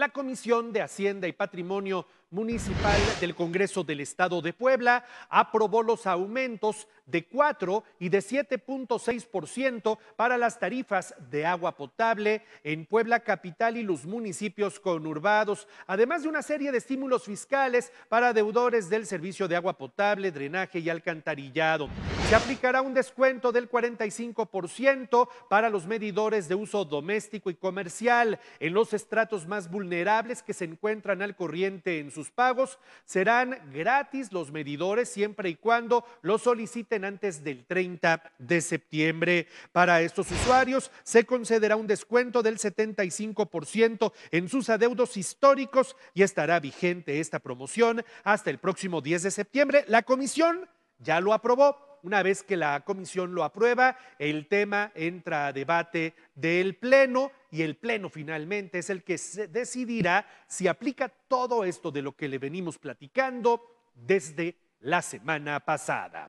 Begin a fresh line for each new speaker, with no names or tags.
la Comisión de Hacienda y Patrimonio Municipal del Congreso del Estado de Puebla aprobó los aumentos de 4 y de 7.6% para las tarifas de agua potable en Puebla Capital y los municipios conurbados, además de una serie de estímulos fiscales para deudores del servicio de agua potable, drenaje y alcantarillado. Se aplicará un descuento del 45% para los medidores de uso doméstico y comercial. En los estratos más vulnerables que se encuentran al corriente en sus pagos, serán gratis los medidores siempre y cuando lo soliciten antes del 30 de septiembre. Para estos usuarios se concederá un descuento del 75% en sus adeudos históricos y estará vigente esta promoción hasta el próximo 10 de septiembre. La comisión ya lo aprobó una vez que la comisión lo aprueba, el tema entra a debate del Pleno y el Pleno finalmente es el que decidirá si aplica todo esto de lo que le venimos platicando desde la semana pasada.